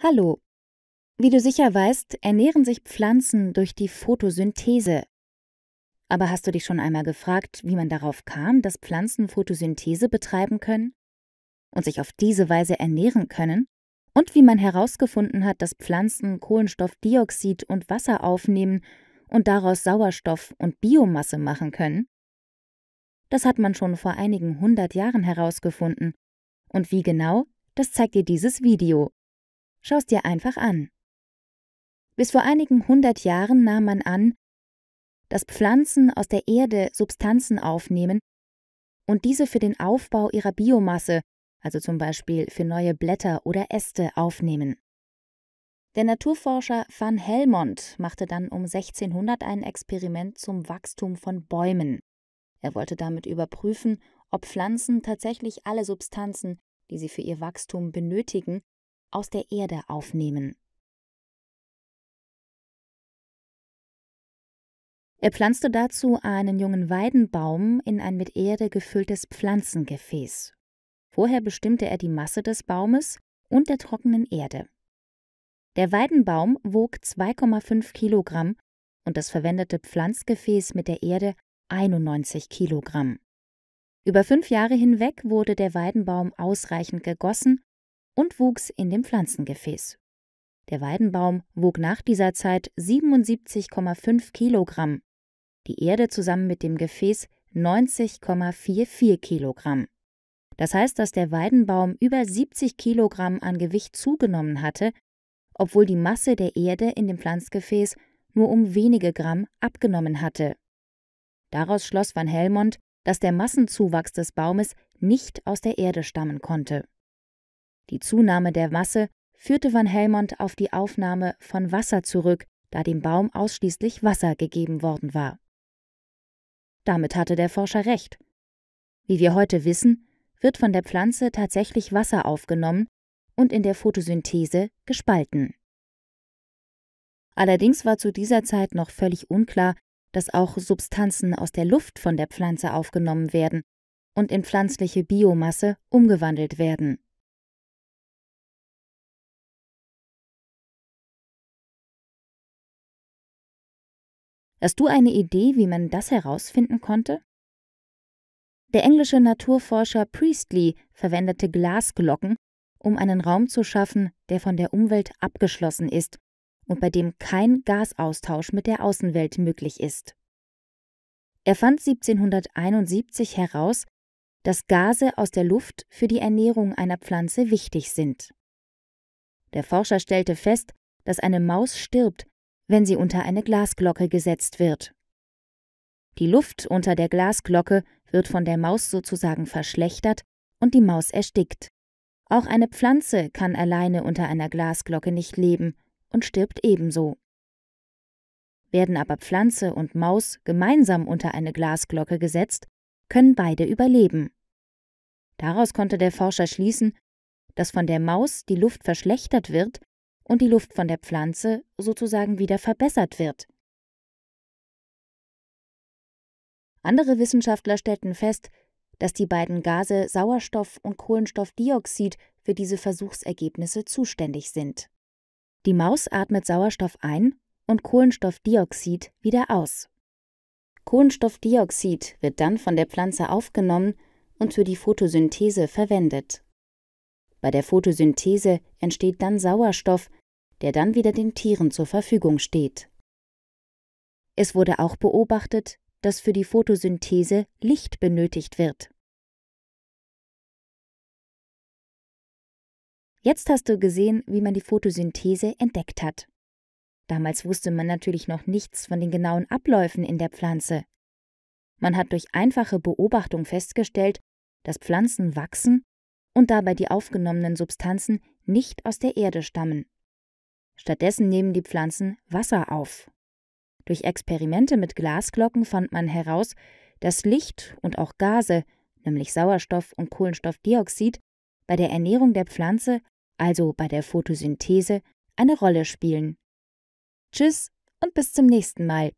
Hallo. Wie du sicher weißt, ernähren sich Pflanzen durch die Photosynthese. Aber hast du dich schon einmal gefragt, wie man darauf kam, dass Pflanzen Photosynthese betreiben können und sich auf diese Weise ernähren können? Und wie man herausgefunden hat, dass Pflanzen Kohlenstoffdioxid und Wasser aufnehmen und daraus Sauerstoff und Biomasse machen können? Das hat man schon vor einigen hundert Jahren herausgefunden. Und wie genau, das zeigt dir dieses Video. Schau es dir einfach an. Bis vor einigen hundert Jahren nahm man an, dass Pflanzen aus der Erde Substanzen aufnehmen und diese für den Aufbau ihrer Biomasse, also zum Beispiel für neue Blätter oder Äste, aufnehmen. Der Naturforscher Van Helmont machte dann um 1600 ein Experiment zum Wachstum von Bäumen. Er wollte damit überprüfen, ob Pflanzen tatsächlich alle Substanzen, die sie für ihr Wachstum benötigen, aus der Erde aufnehmen. Er pflanzte dazu einen jungen Weidenbaum in ein mit Erde gefülltes Pflanzengefäß. Vorher bestimmte er die Masse des Baumes und der trockenen Erde. Der Weidenbaum wog 2,5 Kilogramm und das verwendete Pflanzgefäß mit der Erde 91 Kilogramm. Über fünf Jahre hinweg wurde der Weidenbaum ausreichend gegossen und wuchs in dem Pflanzengefäß. Der Weidenbaum wog nach dieser Zeit 77,5 Kilogramm, die Erde zusammen mit dem Gefäß 90,44 Kilogramm. Das heißt, dass der Weidenbaum über 70 Kilogramm an Gewicht zugenommen hatte, obwohl die Masse der Erde in dem Pflanzgefäß nur um wenige Gramm abgenommen hatte. Daraus schloss van Helmont, dass der Massenzuwachs des Baumes nicht aus der Erde stammen konnte. Die Zunahme der Masse führte Van Helmont auf die Aufnahme von Wasser zurück, da dem Baum ausschließlich Wasser gegeben worden war. Damit hatte der Forscher recht. Wie wir heute wissen, wird von der Pflanze tatsächlich Wasser aufgenommen und in der Photosynthese gespalten. Allerdings war zu dieser Zeit noch völlig unklar, dass auch Substanzen aus der Luft von der Pflanze aufgenommen werden und in pflanzliche Biomasse umgewandelt werden. Hast du eine Idee, wie man das herausfinden konnte? Der englische Naturforscher Priestley verwendete Glasglocken, um einen Raum zu schaffen, der von der Umwelt abgeschlossen ist und bei dem kein Gasaustausch mit der Außenwelt möglich ist. Er fand 1771 heraus, dass Gase aus der Luft für die Ernährung einer Pflanze wichtig sind. Der Forscher stellte fest, dass eine Maus stirbt, wenn sie unter eine Glasglocke gesetzt wird. Die Luft unter der Glasglocke wird von der Maus sozusagen verschlechtert und die Maus erstickt. Auch eine Pflanze kann alleine unter einer Glasglocke nicht leben und stirbt ebenso. Werden aber Pflanze und Maus gemeinsam unter eine Glasglocke gesetzt, können beide überleben. Daraus konnte der Forscher schließen, dass von der Maus die Luft verschlechtert wird und die Luft von der Pflanze sozusagen wieder verbessert wird. Andere Wissenschaftler stellten fest, dass die beiden Gase Sauerstoff und Kohlenstoffdioxid für diese Versuchsergebnisse zuständig sind. Die Maus atmet Sauerstoff ein und Kohlenstoffdioxid wieder aus. Kohlenstoffdioxid wird dann von der Pflanze aufgenommen und für die Photosynthese verwendet. Bei der Photosynthese entsteht dann Sauerstoff, der dann wieder den Tieren zur Verfügung steht. Es wurde auch beobachtet, dass für die Photosynthese Licht benötigt wird. Jetzt hast du gesehen, wie man die Photosynthese entdeckt hat. Damals wusste man natürlich noch nichts von den genauen Abläufen in der Pflanze. Man hat durch einfache Beobachtung festgestellt, dass Pflanzen wachsen und dabei die aufgenommenen Substanzen nicht aus der Erde stammen. Stattdessen nehmen die Pflanzen Wasser auf. Durch Experimente mit Glasglocken fand man heraus, dass Licht und auch Gase, nämlich Sauerstoff und Kohlenstoffdioxid, bei der Ernährung der Pflanze, also bei der Photosynthese, eine Rolle spielen. Tschüss und bis zum nächsten Mal.